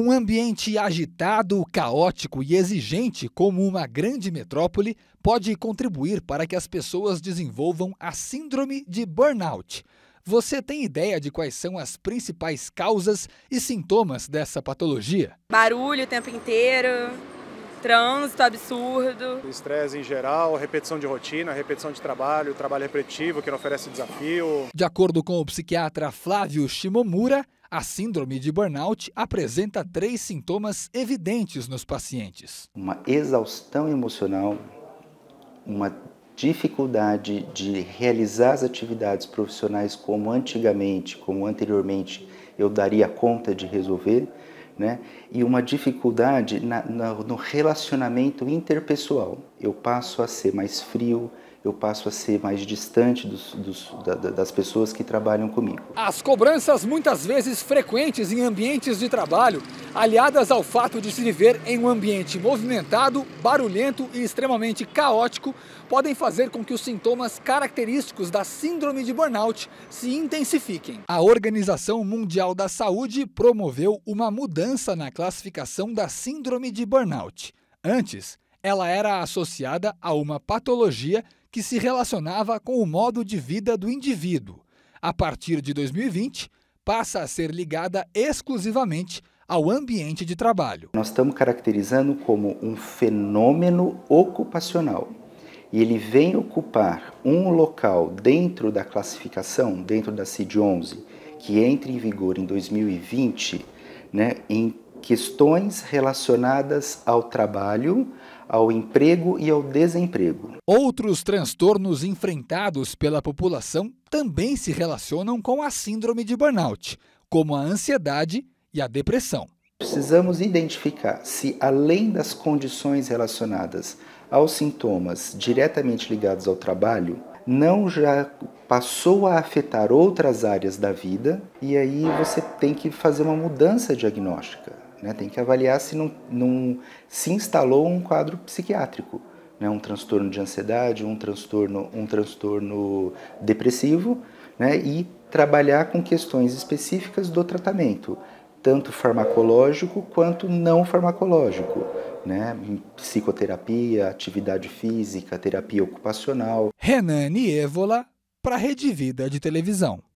Um ambiente agitado, caótico e exigente como uma grande metrópole pode contribuir para que as pessoas desenvolvam a síndrome de burnout. Você tem ideia de quais são as principais causas e sintomas dessa patologia? Barulho o tempo inteiro, trânsito absurdo. Estresse em geral, repetição de rotina, repetição de trabalho, trabalho repetitivo que não oferece desafio. De acordo com o psiquiatra Flávio Shimomura, a síndrome de burnout apresenta três sintomas evidentes nos pacientes: uma exaustão emocional, uma dificuldade de realizar as atividades profissionais como antigamente, como anteriormente eu daria conta de resolver, né? e uma dificuldade na, na, no relacionamento interpessoal. Eu passo a ser mais frio, eu passo a ser mais distante dos, dos, da, das pessoas que trabalham comigo. As cobranças, muitas vezes frequentes em ambientes de trabalho, aliadas ao fato de se viver em um ambiente movimentado, barulhento e extremamente caótico, podem fazer com que os sintomas característicos da síndrome de burnout se intensifiquem. A Organização Mundial da Saúde promoveu uma mudança na classificação da síndrome de burnout. Antes, ela era associada a uma patologia que se relacionava com o modo de vida do indivíduo. A partir de 2020, passa a ser ligada exclusivamente ao ambiente de trabalho. Nós estamos caracterizando como um fenômeno ocupacional. E ele vem ocupar um local dentro da classificação, dentro da CID-11, que entra em vigor em 2020, né, em questões relacionadas ao trabalho, ao emprego e ao desemprego. Outros transtornos enfrentados pela população também se relacionam com a síndrome de burnout, como a ansiedade e a depressão. Precisamos identificar se, além das condições relacionadas aos sintomas diretamente ligados ao trabalho, não já passou a afetar outras áreas da vida, e aí você tem que fazer uma mudança diagnóstica né? tem que avaliar se não, não se instalou um quadro psiquiátrico, né? um transtorno de ansiedade, um transtorno, um transtorno depressivo, né? e trabalhar com questões específicas do tratamento, tanto farmacológico quanto não farmacológico. Né? Psicoterapia, atividade física, terapia ocupacional. Renan Evola para Rede Vida de Televisão.